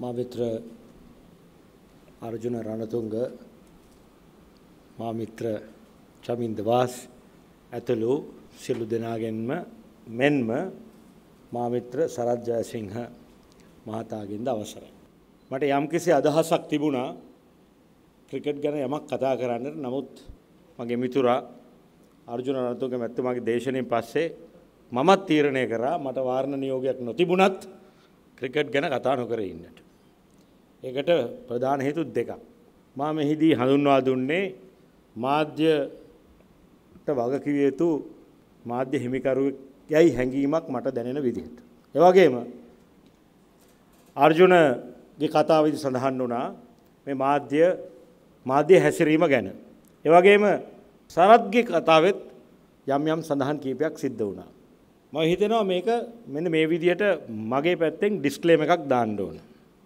මා මිත්‍ර අර්ජුන රණතුංග මා මිත්‍ර චමින්ද වාස් ඇතුළු සියලු දෙනාගෙන්ම මෙන්ම මා මිත්‍ර සරත් ජයසිංහ මහතාගෙන්ද අවසරයි. මට යම්කිසි අදහසක් තිබුණා ක්‍රිකට් ගැන යමක් කතා කරන්නට නමුත් මගේ මිතුරා අර්ජුන රණතුංග මැතිතුමාගේ දේශනෙන් පස්සේ මමත් තීරණය කරා මට වාරණ නියෝගයක් නොතිබුණත් ක්‍රිකට් ගැන කතා නොකර ඉන්නට. ඒකට ප්‍රධාන හේතුත් දෙකක්. මා මෙහිදී හඳුන්වා දුන්නේ මාධ්‍යට වගකිව යුතු මාධ්‍ය හිමිකරුවෙක් යයි හැඟීමක් මට දැනෙන විදිහට. ඒ වගේම අර්ජුනගේ කතාවේදී සඳහන් වුණා මේ මාධ්‍ය මාධ්‍ය හැසිරීම ගැන. ඒ වගේම සරත්ගේ කතාවෙත් යම් යම් සඳහන් කීපයක් සිද්ධ වුණා. මම හිතනවා මේක මෙන්න මේ විදිහට මගේ පැත්තෙන් ඩිස්ක්ලේම් එකක් දාන්න ඕන.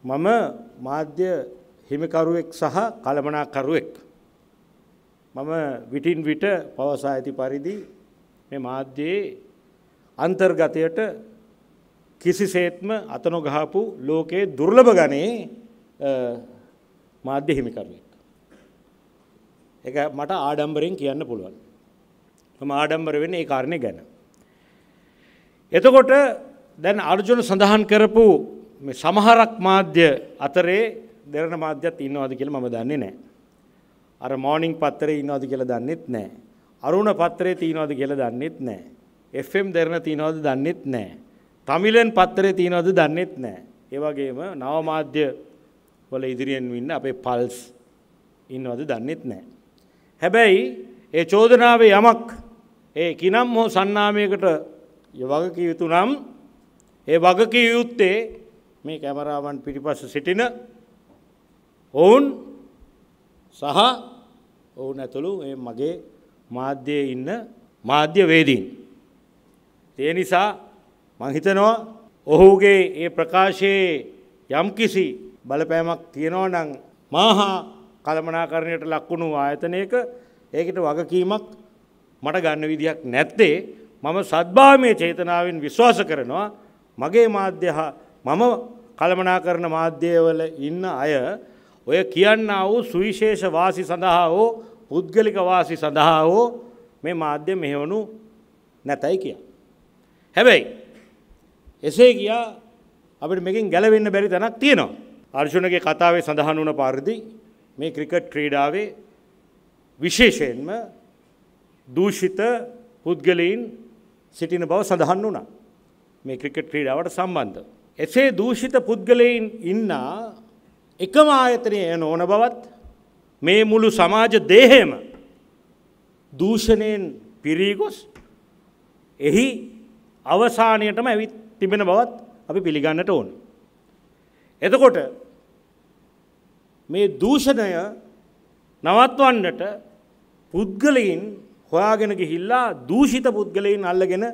මම මාධ්‍ය හිමිකරුවෙක් සහ කළමනාකරුවෙක්. මම විටින් විට පවසා ඇති පරිදි මේ මාධ්‍යයේ අන්තර්ගතයට කිසිසේත්ම අත නොගහපු ලෝකයේ දුර්ලභ ගණේ මාධ්‍ය හිමිකරුවෙක්. ඒක මට ආඩම්බරෙන් කියන්න පුළුවන්. මම ආඩම්බර වෙන්නේ ඒ කාරණේ ගැන. එතකොට දැන් අර්ජුන සඳහන් කරපු සමහරක් මාධ්‍ය අතරේ දෙරණ මාධ්‍යත් ඉන්නවාද කියලා මම දන්නේ නැහැ. අර මෝර්නිං පත්‍රේ ඉන්නවාද කියලා දන්නෙත් නැහැ. අරුණ පත්‍රේ තියනවාද කියලා දන්නෙත් නැහැ. FM දෙරණ තියනවාද දන්නෙත් නැහැ. තමිලෙන් පත්‍රේ තියනවාද දන්නෙත් නැහැ. ඒ වගේම නව මාධ්‍ය වල ඉදිරියෙන් ඉන්න අපේ පල්ස් ඉන්නවද දන්නෙත් නැහැ. හැබැයි ඒ චෝදනාවේ යමක් ඒ කිනම් හෝ සන්නාමයකට වගකිය යුතු නම් ඒ වගකිය යුත්තේ මේ කැමරාවන් පිටිපස්ස සිටින ඔවුන් සහ ඔවුන් ඇතුළු ඒ මගේ මාධ්‍යයේ ඉන්න මාධ්‍යවේදීන්. ඒ නිසා මං හිතනවා ඔහුගේ ඒ ප්‍රකාශයේ යම්කිසි බලපෑමක් තියෙනවා නම් මාහා කළමනාකරණයට ලක්වුණු ආයතනයක ඒකට වගකීමක් මට ගන්න විදිහක් නැත්තේ මම සද්භාමය චේතනාවෙන් විශ්වාස කරනවා මගේ මාධ්‍ය හා මම කළමනා කරන මාධ්‍යවල ඉන්න අය ඔය කියන්න වූ සුවිශේෂ වාසි සඳහා හෝ පුද්ගලික වාසි සඳහා හෝ මේ මාධ්‍ය මෙහෙවනු නැතයි කිය. හැබැයි එසේ කියා අපිට මෙකින් ගැලවෙන්න බැරි තැනක් තියෙනවා. අර්ශුණගේ කතාවේ සඳහන් වුණ පරිදි මේ ක්‍රිකට් ක්‍රීඩාවේ විශේෂයෙන්ම දූෂිත පුද්ගලයින් සිටින බව සඳහන් වුණා. මේ ක්‍රිකට් ක්‍රීඩාවට සම්බන්ධ. එසේ දූෂිත පුද්ගලයින් ඉන්න එකම ආයතනය නොවන බවත් මේ මුළු සමාජ දේහෙම දූෂණයෙන් පිරීගොස් එහි අවසානයටම ඇවිත් තිබෙන බවත් අපි පිළිගන්නට ඕන. එතකොට මේ දූෂණය නවත්වන්නට පුද්ගලයින් හොයාගෙන ගිහිල්ලා දූෂිත පුද්ගලයින් අල්ලගෙන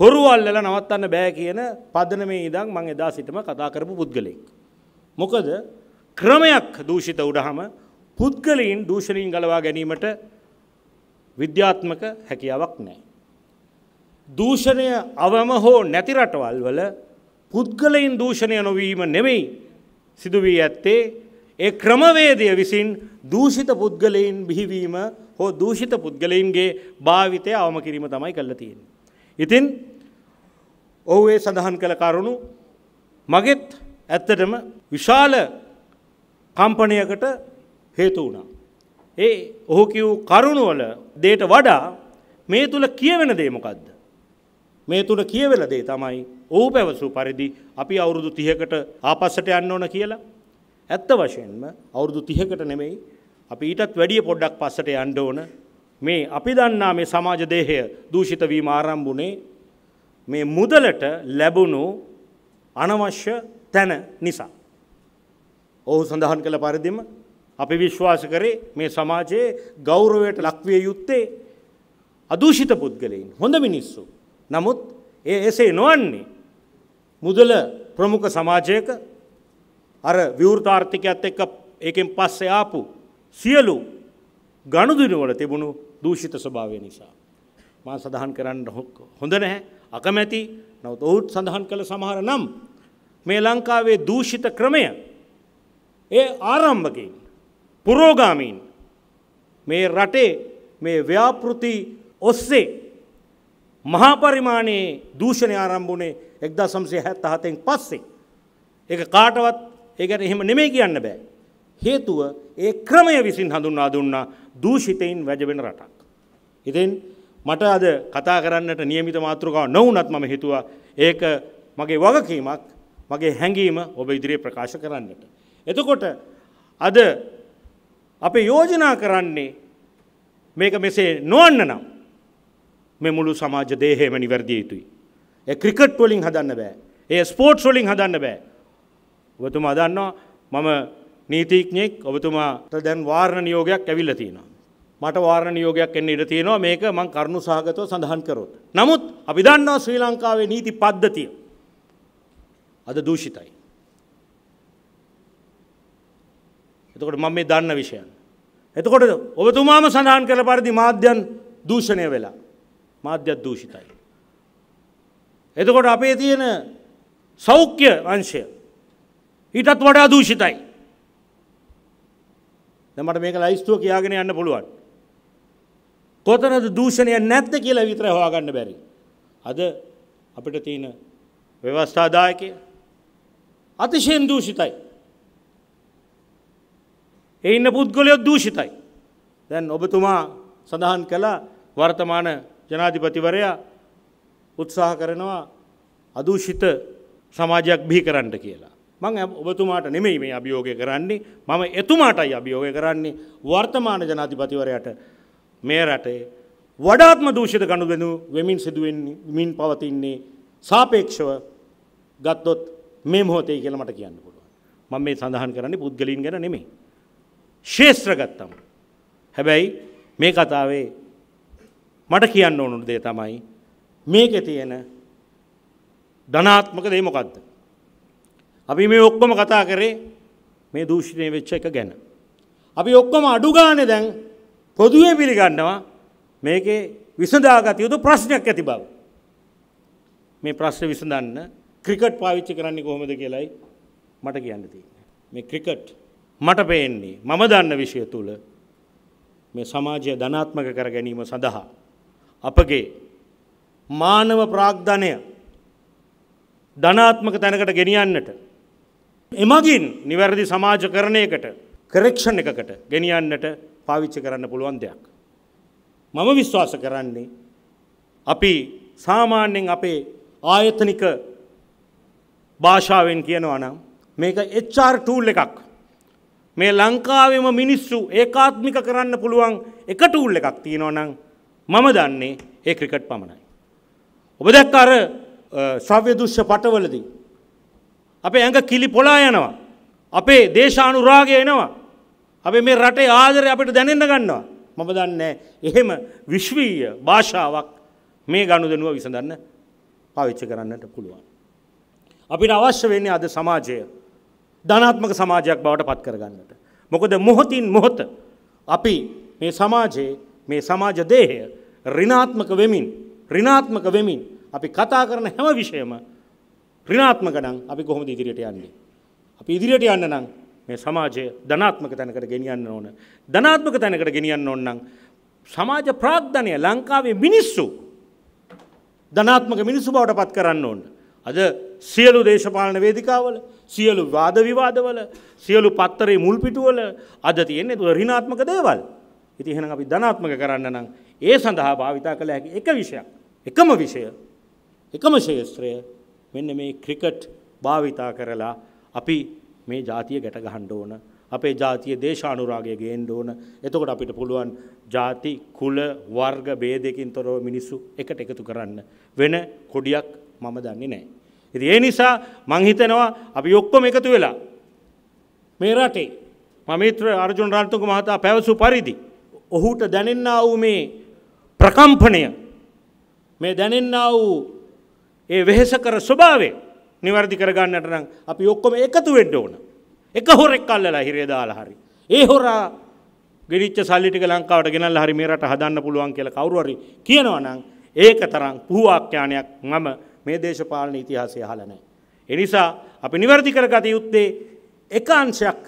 හොරු අල්ලලා නවත්තන්න බෑ කියන පදනමේ ඉඳන් මම එදා සිටම කතා කරපු පුද්ගලෙක්. මොකද ක්‍රමයක් දූෂිත උඩහම පුද්ගලයින් දූෂණීන් ගලවා ගැනීමට විද්‍යාත්මක හැකියාවක් නැහැ. දූෂණය අවම හෝ නැති රටවල් වල පුද්ගලයින් දූෂණය නොවීම නෙමෙයි සිදු වී ඇත්තේ ඒ ක්‍රමවේදය විසින් දූෂිත පුද්ගලයින් බිහිවීම හෝ දූෂිත පුද්ගලයින්ගේ භාවිතය අවම කිරීම තමයි කල්ල තියෙන්. ඉතින් ඔහු ඒ සඳහන් කළ කරුණු මගෙත් ඇත්තටම විශාල කම්පනයකට හේතු වුණා. ඒ ඔහු කිව් කරුණුවල දේට වඩා මේ තුළ කියවෙන දේමකක්ද. මේ තුළ කියවෙල දේ තමයි ඔහු පැවසු පරිදි අපි අවුරුදු තියකට ආපස්සට යන්න ඕන කියලා ඇත්ත වශයෙන්ම අවුරුදු 30කට නෙමෙයි අපි ඊටත් වැඩිය පොඩ්ඩක් පස්සට යන්න ඕන මේ අපි දන්නා මේ සමාජ දේහය දූෂිත වීම ආරම්භුනේ මේ මුදලට ලැබුණු අනවශ්‍ය තැන නිසා. ඔහු සඳහන් කළ පරිදිම අපි විශ්වාස කරේ මේ සමාජයේ ගෞරවයට ලක්විය යුත්තේ අදූෂිත පුද්ගලයින් හොඳ මිනිස්සු. නමුත් ඒ එසේ නොවන්නේ මුදල ප්‍රමුඛ සමාජයක අර විවෘතාර්ථිකයත් එක්ක ඒකෙන් පස්සේ ආපු සියලු ගණුදුනවල තිබුණු දූෂිත ස්වභාවය නිසා. මා සඳහන් කරන්න හොඳ නැහැ අකමැති නවත් ඔවුත් සඳහන් කළ සමහර නම් මේ ලංකාවේ දූෂිත ක්‍රමය ඒ ආරම්භකින් පුරෝගාමීන් මේ රටේ මේ ව්‍යාපෘති ඔස්සේ මහාපරිමාණයේ දූෂණය ආරම්භුණේ එක්දා සම්සේ හැත්ත හතෙන් පස්සේ. එක කාටවත් ඒකට එහෙම නෙමෙයි කියන්න බෑ. හේතුව ඒ ක්‍රමය විසින් හඳුන්වා දුන්නා දූෂිතයින් වැජබෙන රටක්. ඉතින් මට අද කතා කරන්නට නියමිත මාතෘකාව නොවුනත් මම හිතුවා ඒක මගේ වගකීමක් මගේ හැඟීම ඔබ ඉදිරියේ ප්‍රකාශ කරන්නට. එතකොට අද අපේ යෝජනා කරන්නේ මේක මෙසේ නොවන්න නම් මේ මුළු සමාජ දේහයම නිවැරදිය යුතුයි. ඒ ක්‍රිකට් වලින් හදන්න බෑ. ඒ ස්පෝර්ට්ස් වලින් හදන්න බෑ. ඔබතුමා දන්නවා මම නීතිඥයෙක් ඔබතුමාට දැන් වාරණ නියෝගයක් ඇවිල්ලා තියෙනවා. මට වාරණ නියෝගයක් එන්න ඉඩ තියෙනවා මේක මං කරුණු සහගතව සඳහන් කරොත්. නමුත් අපි දන්නවා ශ්‍රී ලංකාවේ නීති පද්ධතිය අද දූෂිතයි. එතකොට මම මේ දන්න විෂයන්. එතකොට ඔබතුමාම සඳහන් කළ පරිදි මාධ්‍යන් දූෂණය වෙලා මාධ්‍ය දූෂිතයි. එතකොට අපේ තියෙන සෞඛ්‍ය වංශය ඊටත් වඩා දූෂිතයි. මට මේක ලයිස්තුව කියාගෙන යන්න පුළුවන්. කොතනද දූෂණය නැත්ත කියලා විතර හොයාගන්න බැරි. අද අපිට තියෙන ව්‍යවස්ථාදායකය අතිශයෙන් දූෂිතයි. ඒ ඉන්න පුද්ගලයොත් දූෂිතයි. දැන් ඔබතුමා සඳහන් කළා වර්තමාන ජනාධිපතිවරයා උත්සාහ කරනවා අදූෂිත සමාජයක් බිහි කරන්න කියලා. මං ඔබතුමාට නෙමෙයි මේ අභියෝගය කරන්නේ මම එතුමාටයි අභියෝගය කරන්නේ වර්තමාන ජනාධිපතිවරයට මේ රටේ වඩාත්ම දූෂිත ගනුදෙනු වෙමින් සිදුවෙන්නේ මින් පවතින්නේ සාපේක්ෂව ගත්තොත් මේ මොහොතේ කියලා මට කියන්න පුළුවන්. මම මේ සඳහන් කරන්නේ පුද්ගලින් ගැන නෙමෙයි. ශේස්ත්‍ර ගත්තම. හැබැයි මේ කතාවේ මට කියන්න ඕන දේ තමයි මේකේ තියෙන ධනාත්මක දේ මොකද්ද? අපි මේ ඔක්කොම කතා කරේ මේ දූෂණය වෙච්ච එක ගැන. අපි ඔක්කොම අඩුගාන දැන් පොදුවේ පිළිගන්නවා මේකේ විසඳාගත යුතු ප්‍රශ්නයක් ඇති බව. මේ ප්‍රශ්න විසඳන්න ක්‍රිකට් පාවිච්චි කරන්නේ කොහොමද කියලයි මට කියන්න තියන්නේ. මේ ක්‍රිකට් මට පේන්නේ මම දන්න විෂය තුළ මේ සමාජය ධනාත්මක කර ගැනීම සඳහා අපගේ මානව ප්‍රාග්ධනය ධනාත්මක තැනකට ගෙනියන්නට එමගින් නිවැරදි සමාජකරණයකට කරෙක්ෂණ එකකට ගෙනියන්නට පාවිච්චි කරන්න පුළුවන් දෙයක්. මම විශ්වාස කරන්නේ අපි සාමාන්‍යයෙන් අපේ ආයතනික භාෂාවෙන් කියනවා නම් මේක HR ටූල් එකක්. මේ ලංකාවෙම මිනිස්සු ඒකාත්මික කරන්න පුළුවන් එක ටූල් එකක් තියෙනවා නම් මම දන්නේ ඒ ක්‍රිකට් පමණයි. ඔබ දැක්ක අර ශ්‍රව්‍ය දුෂ්‍ය පටවලදී අපේ ඇඟ කිලි පොලා යනවා. අපේ දේශානුරාගය එනවා. අපේ මේ රටේ ආදරය අපිට දැනෙන්න ගන්නවා. මම දන්නේ එහෙම විශ්වීය භාෂාවක් මේ ගනුදෙනුව විසඳන්න පාවිච්චි කරන්නට පුළුවන්. අපිට අවශ්‍ය වෙන්නේ අද සමාජය ධනාත්මක සමාජයක් බවට පත් කරගන්නට. මොකද මොහොතින් මොහොත අපි මේ සමාජයේ මේ සමාජ දේහය ඍණාත්මක වෙමින් ඍණාත්මක වෙමින් අපි කතා කරන හැම විෂයම ඍණාත්මක නම් අපි කොහොමද ඉදිරියට යන්නේ? අපි ඉදිරියට යන්න නම් මේ සමාජය ධනාත්මක තැනකට ගෙනියන්න ඕන. ධනාත්මක තැනකට ගෙනියන්න ඕන නම් සමාජ ප්‍රාග්ධනය ලංකාවේ මිනිස්සු ධනාත්මක මිනිස්සු බවට පත් කරන්න ඕන. අද සියලු දේශපාලන වේදිකාවල සියලු වාද විවාදවල සියලු පත්තරේ මුල් පිටුවල අද තියෙන්නේ තුළ ඍණාත්මක දේවල්. ඉතින් එහෙනම් අපි ධනාත්මක කරන්න නම් ඒ සඳහා භාවිතා කළ හැකි එක විෂයක් එකම විෂය එකම ශේත්‍රය මෙන්න මේ ක්‍රිකට් භාවිතා කරලා අපි මේ ජාතිය ගැට ගහන්න ඕන. අපේ ජාතිය දේශානුරාගය ගේන්න ඕන. එතකොට අපිට පුළුවන් ಜಾති කුල වර්ග ભેදයකින් තොරව මිනිස්සු එකට එකතු කරන්න වෙන කොඩියක් මම දන්නේ නැහැ. ඉතින් ඒ නිසා මං හිතනවා අපි ඔක්කොම එකතු වෙලා මේ රටේ මමිත්‍ර අර්ජුන රාජතුංග මහතා පැවසු පරිදි ඔහුට දැනෙන්නා වූ මේ ප්‍රකම්පණය මේ දැනෙන්නා වූ ඒ වෙහෙස කර ස්වභාවේ නිවැරදි කරගන්නට නම් අපි ඔක්කොම එකතු වෙන්න ඕන. එක හොරෙක් අල්ලලා හිරේ දාලා හරි. ඒ හොරා ගෙනිච්ච සල්ලි ටික ලංකාවට ගෙනල්ලා හරි මේ රට හදන්න පුළුවන් කියලා කවුරු හරි කියනවා නම් ඒක තරම් පුහුවාක්ඥානයක් මම මේ දේශපාලන ඉතිහාසයේ අහලා නැහැ. ඒ නිසා අපි නිවැරදි කරගත යුත්තේ එක අංශයක්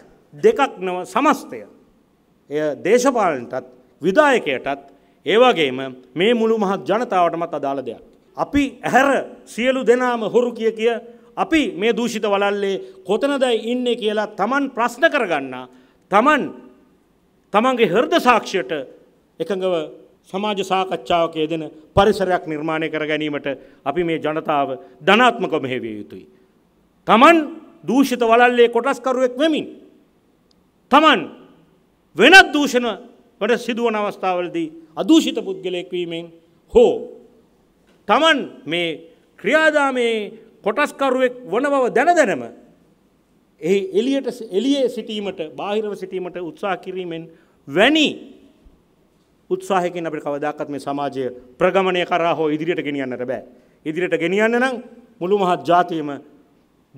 දෙකක් නොව සමස්තය. එය දේශපාලනටත් විදායකයටත් ඒ වගේම මේ මුළු මහත් ජනතාවටමත් අදාළ දෙයක්. අපි ඇහැර සියලු දෙනාම හොරු කිය කිය අපි මේ දූෂිත වලල්ලේ කොතනදයි ඉන්නේ කියලා තමන් ප්‍රශ්න කරගන්න තමන් තමන්ගේ හර්ද සාක්ෂයට එකඟව සමාජ සාකච්ඡාවක යෙදෙන පරිසරයක් නිර්මාණය කර ගැනීමට අපි මේ ජනතාව ධනාත්මක මෙහෙවිය යුතුයි. තමන් දූෂිත වලල්ලේ කොටස්කරුවෙක් වෙමින්. තමන් වෙනත් දූෂණ වට සිදුවන අවස්ථාවලදී අදූෂිත පුද්ගලයෙක් වීමෙන් හෝ තමන් මේ ක්‍රියාදාමයේ කොටස්කරුවෙක් වන බව දැනදැනම එහි එලියට එලියේ සිටීමට බාහිරව සිටීමට උත්සා කිරීමෙන් වැනි උත්සාහයකින් අපිට කවදාකත් මේ සමාජය ප්‍රගමණය කරා හෝ ඉදිරියට ගෙනියන්නට බෑ. ඉදිරියට ගෙනියන්න නම් මුළු මහත් ජාතියම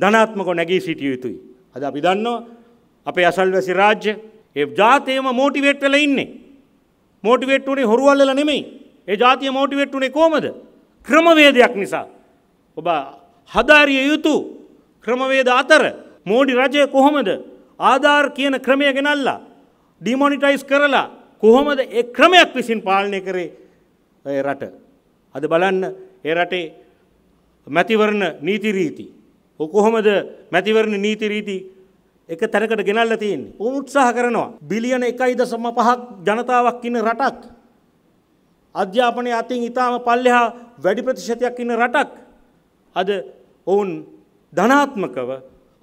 ධනාත්මකව නැගී සිටිය යුතුයි. අද අපි දන්නවා අපේ අසල්වැසි රාජ්‍ය ඒ ජාතයම මෝටිවේට් වෙලා ඉන්නේ. මෝටිවේට් උනේ හොරුවල්ලලා නෙමෙයි. ඒ ජාතිය මෝටිවේට් උනේ කොහමද? ක්‍රමවේදයක් නිසා. ඔබ හදාරිය යුතු ක්‍රමවේද අතර මෝඩි රජය කොහොමද ආධාර් කියන ක්‍රමය ගෙනල්ලා ඩිමොනිටයිස් කරලා කොහොමද ඒ ක්‍රමයක් විසින් පාලනය කරේ රට. අද බලන්න ඒ රටේ මැතිවරණ නීතිරීති. කොහොමද මැතිවරණ නීතිරීති එක තැනකට ගෙනල්ල තියෙන් උන් උත්සාහ කරනවා බිලියන එකයි දසම පහක් ජනතාවක් ඉන්න රටක් අධ්‍යාපනය අතින් ඉතාම පල්ලෙහා වැඩි ප්‍රතිශතයක් ඉන්න රටක් අද ඔවුන් ධනාත්මකව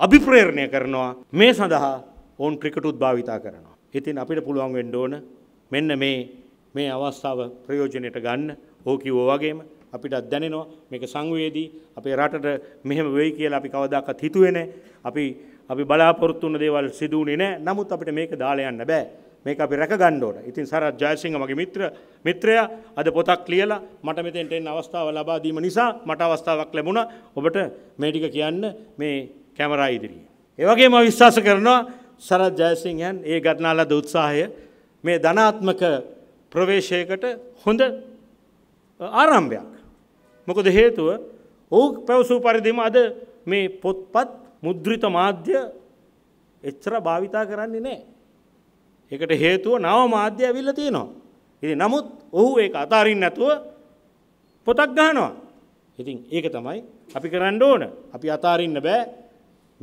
අභිප්‍රේරණය කරනවා මේ සඳහා ඔවුන් ක්‍රිකටුත් භාවිතා කරනවා. ඉතින් අපිට පුළුවන් වෙන්න ඕන මෙන්න මේ මේ අවස්ථාව ප්‍රයෝජනයට ගන්න ඕකිවෝ වගේම අපිටත් දැනෙනවා මේක සංවේදී අපේ රටට මෙහෙම වෙයි කියලා අපි කවදාකවත් හිතුවේ නැහැ. අපි අපි බලාපොරොත්තු වුණ දේවල් සිදු වුණේ නැහැ. නමුත් අපිට මේක දාලා යන්න බෑ. මේක අපි රැක ගන්න ඕන. ඉතින් සරත් ජයසිංහ මගේ මිත්‍ර මිත්‍රයා අද පොතක් ලියලා මට මෙතෙන්ට එන්න අවස්ථාව ලබා දීම නිසා මට අවස්ථාවක් ලැබුණා ඔබට මේ ටික කියන්න මේ කැමරා ඉදිරියේ. ඒ වගේම විශ්වාස කරනවා සරත් ජයසිංහයන් ඒ ගත්නාලද උත්සාහය මේ ධනාත්මක ප්‍රවේශයකට හොඳ ආරම්භයක්. මොකද හේතුව ඔහු පැවසූ පරිදිම අද මේ පොත්පත් මුද්‍රිත මාධ්‍ය එච්චර භාවිතා කරන්නේ නෑ. ඒකට හේතුව නව මාධ්‍ය ඇවිල්ලා තියෙනවා. ඉතින් නමුත් ඔහු ඒක අතාරින්න නැතුව පොතක් ගන්නවා. ඉතින් ඒක තමයි අපි කරන්න ඕන. අපි අතාරින්න බෑ.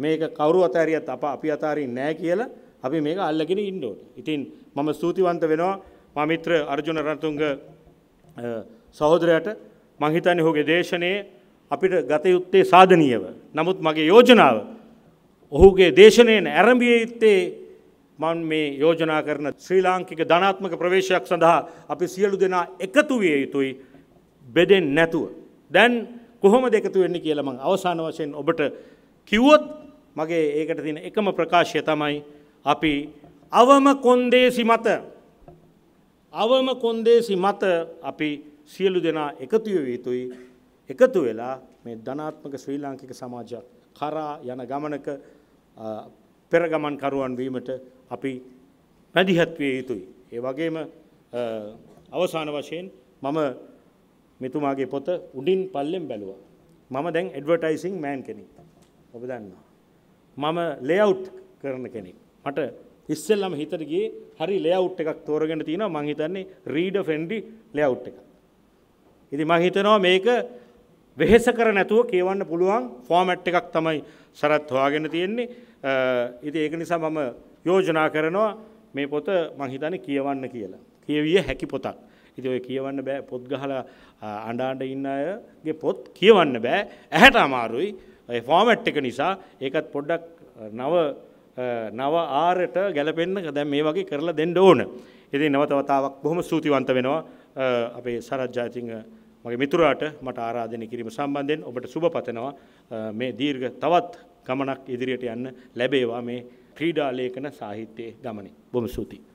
මේක කවුරු අතාරියත් අප අපි අතාරින්නේ නැහැ කියලා අපි මේක අල්ලගෙන ඉන්න ඕන. ඉතින් මම ස්තුතිවන්ත වෙනවා මා මිත්‍ර අර්ජුන රණතුංග සහෝදරයාට මං හිතන්නේ ඔහුගේ දේශනයේ අපිට ගත යුත්තේ සාධනීයව. නමුත් මගේ යෝජනාව ඔහුගේ දේශනයෙන් ඇරඹිය යුත්තේ මන් මේ යෝජනා කරන ශ්‍රී ලාංකික ධනාත්මක ප්‍රවේශයක් සඳහා අපි සියලු දෙනා එකතු විය යුතුයි බෙදෙන් නැතුව. දැන් කොහොම දෙකතු වෙන්න කියලම අවසාන වශයෙන් ඔබට කිව්වොත් මගේ ඒකට තින එකම ප්‍රකාශය තමයි අපි අවම කොන්දේසි මත අවම කොන්දේසි මත අපි සියලු දෙනා එකතුය යුතුයි එකතු වෙලා මේ ධනාත්මක ශ්‍රී ලාංකික සමාජයක් කරා යන ගමනක පෙරගමන්කරුවන් වීමට අපි පැදිහත්විය යුතුයි. ඒ වගේම අවසාන වශයෙන් මම මෙතුමාගේ පොත උඩින් පල්ලෙන් බැලුවා. මම දැන් එඩවර්ටයිසිං මෑන් කෙනෙක් ඔබ දන්නවා. මම ලේවුට් කරන කෙනෙක්. මට ඉස්සෙල්ලම හිතරගේ හරි ලේවුට් එකක් තෝරගෙන තියෙනවා මං හිතන්නේ රීඩ ෆෙන්ඩි ලේවුට් එක. ඉතින් මං හිතනවා මේක වෙහෙස කර නැතුව කියවන්න පුළුවන් ෆෝමැට් එකක් තමයි සරත් හොයාගෙන තියෙන්නේ. ඉති ඒක නිසා මම යෝජනා කරනවා මේ පොත මහිතන කියවන්න කියලා. කියවිය හැකි පොතක්. ඉති ඔය කියවන්න බෑ පොත් ගහල අඩාන්ඩ ඉන්න අයගේ පොත් කියවන්න බෑ ඇහැට අමාරුයි ෆෝමට් එක නිසා ඒකත් පොඩ්ඩක් නව නව ආරට ගැලපෙන්න්න දැම් මේ වගේ කරලා දෙන්න ඕන. ඉති නවතවතාවක් බොහොම සූතිවන්ත වෙනවා අපේ සරජ්ජාතිංහ මගේ මිතුරාට මට ආරාධනය කිරීම සම්බන්ධයෙන් ඔබට සුභ පතනවා මේ දීර්ඝ තවත් ගමනක් ඉදිරියට යන්න ලැබේවා මේ ක්‍රීඩා ලේඛන සාහිත්‍යයේ ගමනේ. බොහොම ස්තුතියි.